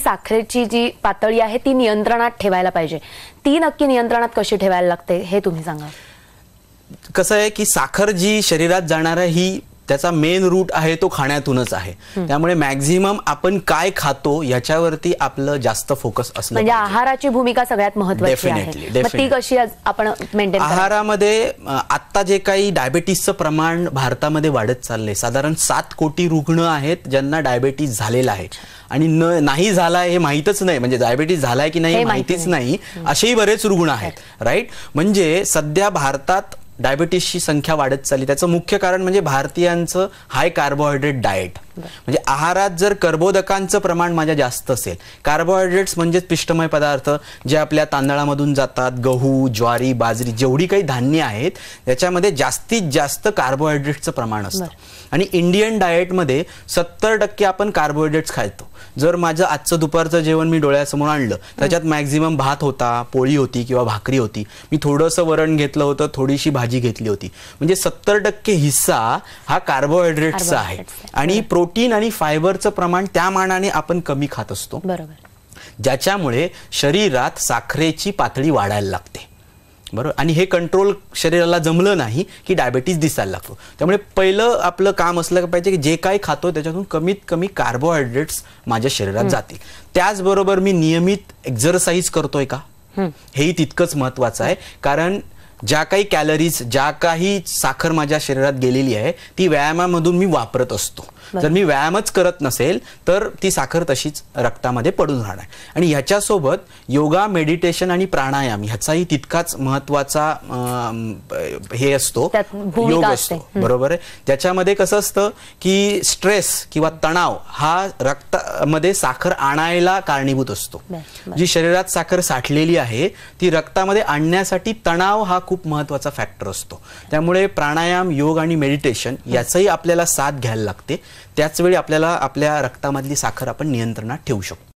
साखरेची जी पातळी आहे ती नियंत्रणात ठेवायला पाहिजे ती नक्की नियंत्रणात कशी ठेवायला लागते हे तुम्ही सांगा कसं आहे की साखर जी शरीरात जाणार ही त्याचा मेन रूट आहे तो खाण्यातूनच आहे त्यामुळे मॅक्झिमम आपण काय खातो याच्यावरती आपलं जास्त फोकस असलं म्हणजे आहाराची भूमिका सगळ्यात महत्वाची ती कशी आपण आहारामध्ये आता जे काही डायबेटीसचं प्रमाण भारतामध्ये वाढत चाललंय साधारण सात कोटी रुग्ण आहेत ज्यांना डायबेटीस झालेला आहे आणि नाही झालाय हे माहीतच नाही म्हणजे डायबेटीस झालाय की नाही माहितीच नाही असेही बरेच रुग्ण आहेत राईट म्हणजे सध्या भारतात डायबिटीसची संख्या वाढत चालली त्याचं मुख्य कारण म्हणजे भारतीयांचं हाय कार्बोहायड्रेट डाएट म्हणजे आहारात जर कर्बोदकांचं प्रमाण माझ्या जास्त असेल कार्बोहायड्रेट्स म्हणजे पिष्टमय पदार्थ जे आपल्या तांदळामधून जातात गहू ज्वारी बाजरी जेवढी काही धान्य आहेत त्याच्यामध्ये जास्तीत जास्त कार्बोहायड्रेटचं प्रमाण असतं आणि इंडियन डाएटमध्ये सत्तर टक्के आपण कार्बोहायड्रेट्स खायतो जर माझं आजचं दुपारचं जेवण मी डोळ्यासमोर आणलं त्याच्यात मॅक्झिमम भात होता पोळी होती किंवा भाकरी होती मी थोडंसं वरण घेतलं होतं थोडीशी भाजी घेतली होती म्हणजे सत्तर टक्के हिस्सा हा कार्बोहायड्रेटचा आहे आणि प्रोटीन आणि फायबरचं प्रमाण त्या मानाने आपण कमी खात असतो बरोबर ज्याच्यामुळे शरीरात साखरेची पातळी वाढायला लागते बरोबर आणि हे कंट्रोल शरीराला जमलं नाही की डायबेटीज दिसायला लागतो त्यामुळे पहिलं आपलं काम असलं पाहिजे की जे काही खातो त्याच्यातून कमीत कमी कार्बोहायड्रेट्स माझ्या शरीरात जातील त्याचबरोबर मी नियमित एक्झरसाइज करतोय का हेही तितकंच महत्वाचं आहे कारण ज्या काही कॅलरीज ज्या काही साखर माझ्या शरीरात गेलेली आहे ती व्यायामामधून मी वापरत असतो जर मी व्यायामच करत नसेल तर ती साखर तशीच रक्तामध्ये पडून राहणार आणि ह्याच्यासोबत योगा मेडिटेशन आणि प्राणायाम ह्याचाही तितकाच महत्वाचा हे असतो योग असतो बरोबर आहे त्याच्यामध्ये कसं असतं की स्ट्रेस किंवा तणाव हा रक्तामध्ये साखर आणायला कारणीभूत असतो जी शरीरात साखर साठलेली आहे ती रक्तामध्ये आणण्यासाठी तणाव हा खूप महत्वाचा फॅक्टर असतो त्यामुळे प्राणायाम योग आणि मेडिटेशन याचाही आपल्याला साथ घ्यायला लागते त्याचवेळी आपल्याला आपल्या रक्तामधली साखर आपण नियंत्रणात ठेवू शकतो